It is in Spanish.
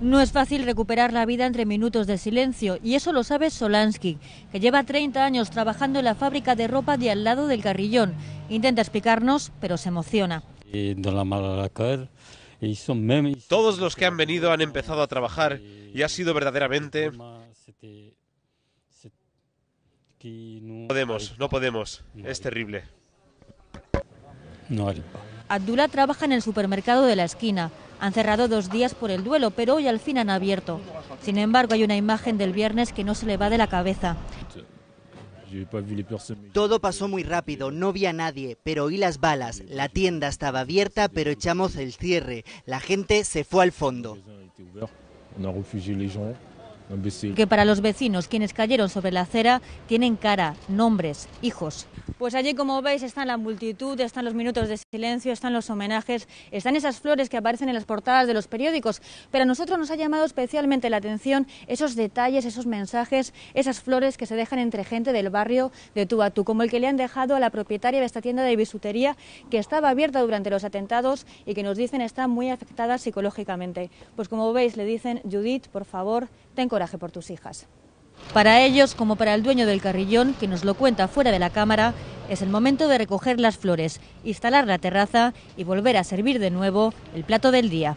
No es fácil recuperar la vida entre minutos de silencio, y eso lo sabe Solansky, que lleva 30 años trabajando en la fábrica de ropa de al lado del Carrillón. Intenta explicarnos, pero se emociona. Todos los que han venido han empezado a trabajar y ha sido verdaderamente... No podemos, no podemos. Es terrible. No, Abdullah trabaja en el supermercado de la esquina. Han cerrado dos días por el duelo, pero hoy al fin han abierto. Sin embargo, hay una imagen del viernes que no se le va de la cabeza. Todo pasó muy rápido, no vi a nadie, pero oí las balas. La tienda estaba abierta, pero echamos el cierre. La gente se fue al fondo que para los vecinos, quienes cayeron sobre la acera, tienen cara, nombres, hijos. Pues allí, como veis, está la multitud, están los minutos de silencio, están los homenajes, están esas flores que aparecen en las portadas de los periódicos. Pero a nosotros nos ha llamado especialmente la atención esos detalles, esos mensajes, esas flores que se dejan entre gente del barrio de tú como el que le han dejado a la propietaria de esta tienda de bisutería que estaba abierta durante los atentados y que nos dicen está muy afectada psicológicamente. Pues como veis, le dicen, Judith, por favor, ten por tus hijas. Para ellos, como para el dueño del carrillón, que nos lo cuenta fuera de la cámara, es el momento de recoger las flores, instalar la terraza y volver a servir de nuevo el plato del día.